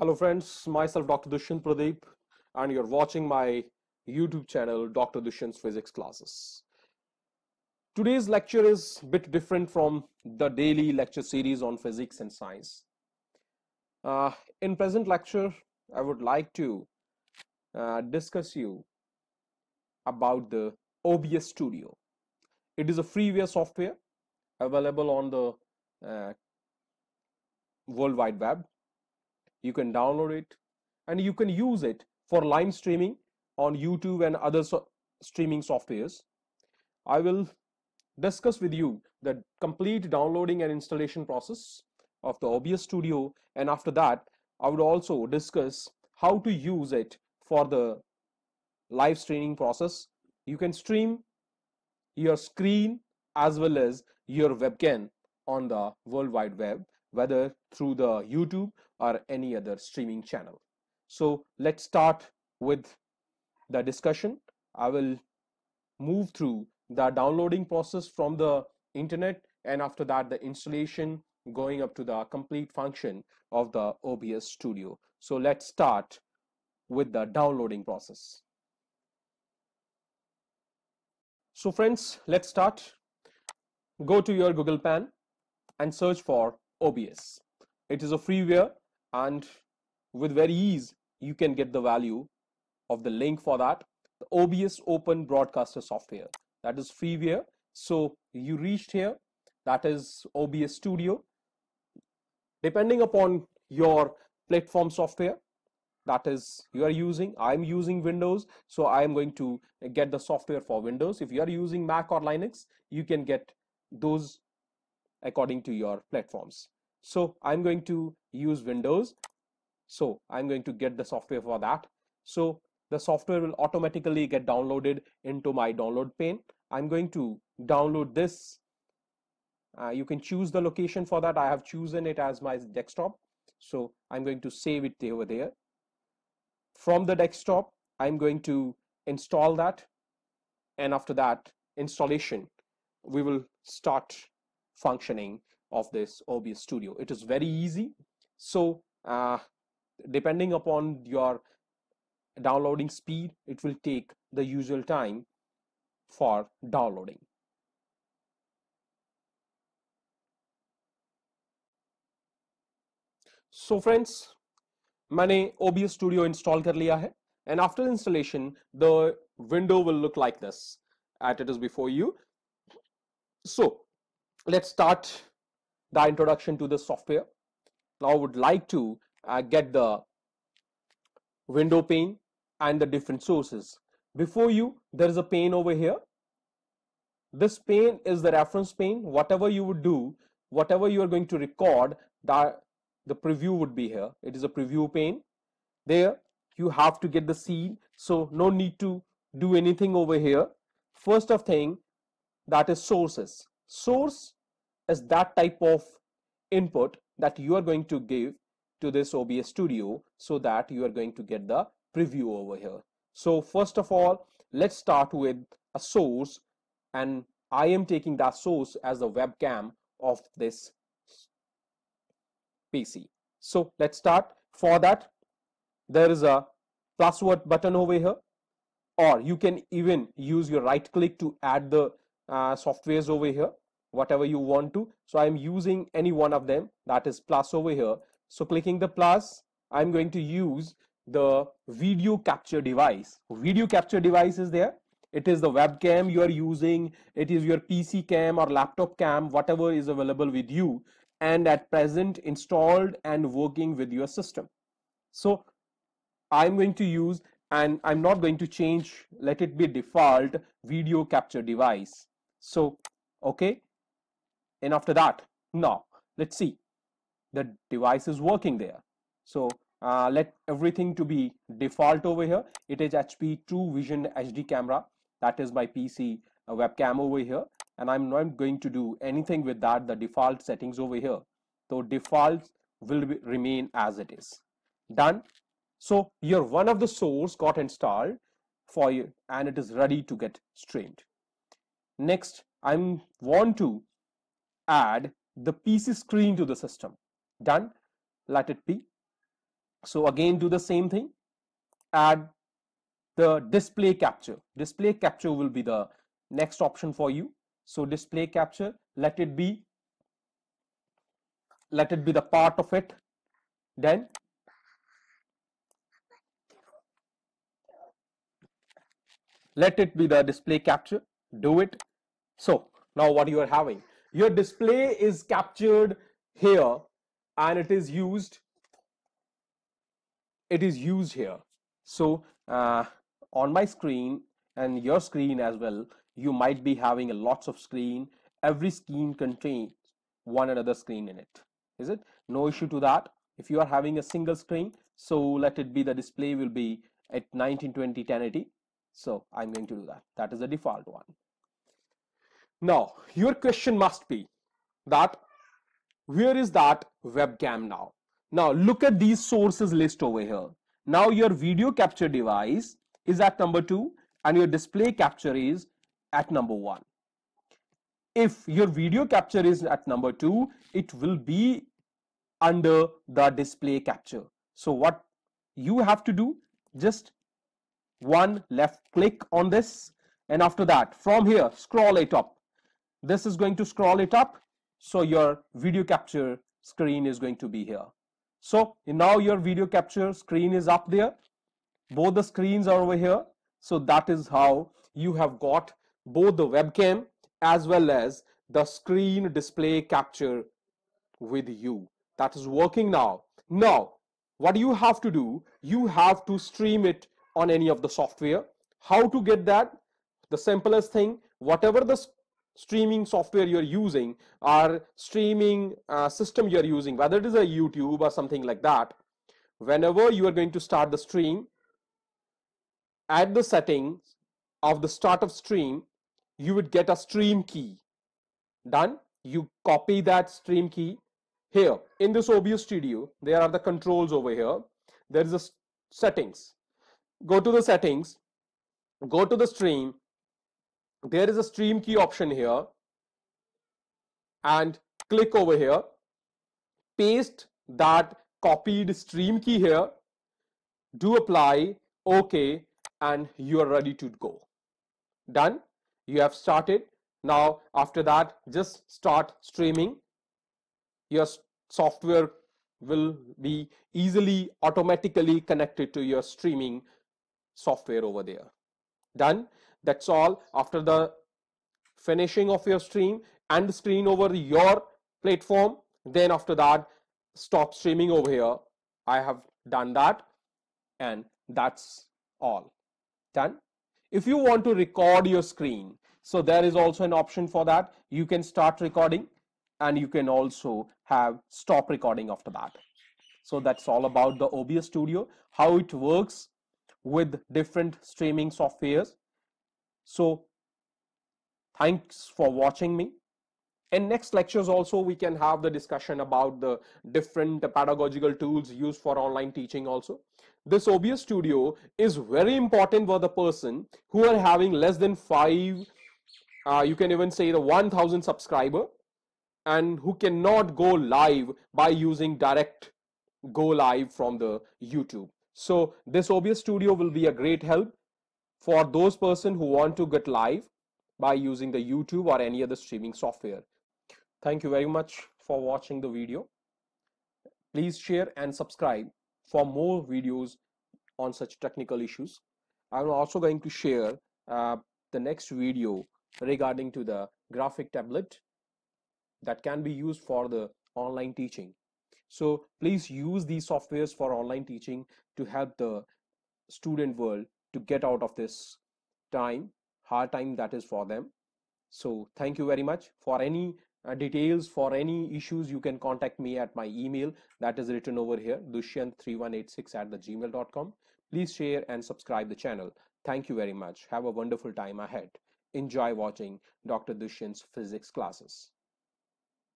Hello friends, myself Dr. Dushyant Pradeep and you're watching my YouTube channel Dr. Dushyant's Physics Classes. Today's lecture is a bit different from the daily lecture series on physics and science. Uh, in present lecture, I would like to uh, discuss you about the OBS Studio. It is a freeware software available on the uh, World Wide Web you can download it and you can use it for live streaming on YouTube and other so streaming softwares. I will discuss with you the complete downloading and installation process of the OBS Studio and after that I would also discuss how to use it for the live streaming process. You can stream your screen as well as your webcam on the World Wide Web whether through the YouTube or any other streaming channel. So let's start with the discussion. I will move through the downloading process from the internet and after that the installation going up to the complete function of the OBS studio. So let's start with the downloading process. So friends, let's start. Go to your Google Pan and search for OBS. It is a freeware and with very ease you can get the value of the link for that. The OBS Open Broadcaster software that is freeware. So you reached here that is OBS Studio. Depending upon your platform software that is you are using i'm using windows so i am going to get the software for windows if you are using mac or linux you can get those according to your platforms. So I'm going to use Windows. So I'm going to get the software for that. So the software will automatically get downloaded into my download pane. I'm going to download this. Uh, you can choose the location for that. I have chosen it as my desktop. So I'm going to save it over there. From the desktop, I'm going to install that. And after that installation, we will start functioning of this OBS studio. It is very easy. So uh, depending upon your downloading speed, it will take the usual time for downloading. So friends, मैंने OBS Studio install कर लिया है and after installation, the window will look like this as it is before you. So let's start the introduction to the software. Now I would like to uh, get the window pane and the different sources. Before you, there is a pane over here. This pane is the reference pane. Whatever you would do, whatever you are going to record, that the preview would be here. It is a preview pane. There you have to get the seed. So no need to do anything over here. First of thing that is sources source is that type of input that you are going to give to this OBS studio so that you are going to get the preview over here. So first of all, let's start with a source and I am taking that source as the webcam of this PC. So let's start for that. There is a password button over here or you can even use your right click to add the uh, softwares over here whatever you want to. So I'm using any one of them that is plus over here. So clicking the plus, I'm going to use the video capture device. Video capture device is there. It is the webcam you are using. It is your PC cam or laptop cam, whatever is available with you and at present installed and working with your system. So I'm going to use and I'm not going to change, let it be default video capture device. So, okay, and after that now let's see the device is working there so uh, let everything to be default over here it is HP True Vision HD camera that is my PC uh, webcam over here and I'm not going to do anything with that the default settings over here so default will be, remain as it is done so your one of the source got installed for you and it is ready to get streamed next I'm want to add the PC screen to the system. Done. Let it be. So again, do the same thing. Add the display capture. Display capture will be the next option for you. So display capture, let it be, let it be the part of it. Then let it be the display capture, do it. So now what you are having your display is captured here and it is used it is used here so uh, on my screen and your screen as well you might be having a lots of screen every screen contains one another screen in it is it no issue to that if you are having a single screen so let it be the display will be at 1920 1080 so i'm going to do that that is the default one now, your question must be that where is that webcam now? Now, look at these sources list over here. Now, your video capture device is at number two and your display capture is at number one. If your video capture is at number two, it will be under the display capture. So what you have to do, just one left click on this and after that from here scroll it up this is going to scroll it up so your video capture screen is going to be here so now your video capture screen is up there both the screens are over here so that is how you have got both the webcam as well as the screen display capture with you that is working now now what do you have to do you have to stream it on any of the software how to get that the simplest thing whatever the streaming software you're using or streaming uh, system you're using whether it is a YouTube or something like that whenever you are going to start the stream at the settings of the start of stream you would get a stream key done you copy that stream key here in this OBS studio there are the controls over here there is a settings go to the settings go to the stream there is a stream key option here and click over here paste that copied stream key here do apply okay and you are ready to go done you have started now after that just start streaming your software will be easily automatically connected to your streaming software over there done that's all after the finishing of your stream and screen over your platform then after that stop streaming over here i have done that and that's all done if you want to record your screen so there is also an option for that you can start recording and you can also have stop recording after that so that's all about the obs studio how it works with different streaming softwares so thanks for watching me. In next lectures also we can have the discussion about the different pedagogical tools used for online teaching also. This OBS studio is very important for the person who are having less than five, uh, you can even say the 1000 subscriber and who cannot go live by using direct go live from the YouTube. So this OBS studio will be a great help for those person who want to get live by using the YouTube or any other streaming software. Thank you very much for watching the video. Please share and subscribe for more videos on such technical issues. I'm also going to share uh, the next video regarding to the graphic tablet that can be used for the online teaching. So please use these softwares for online teaching to help the student world to get out of this time, hard time that is for them. So thank you very much. For any uh, details, for any issues, you can contact me at my email that is written over here, dushyant3186 at the gmail.com. Please share and subscribe the channel. Thank you very much. Have a wonderful time ahead. Enjoy watching Dr. Dushyant's physics classes.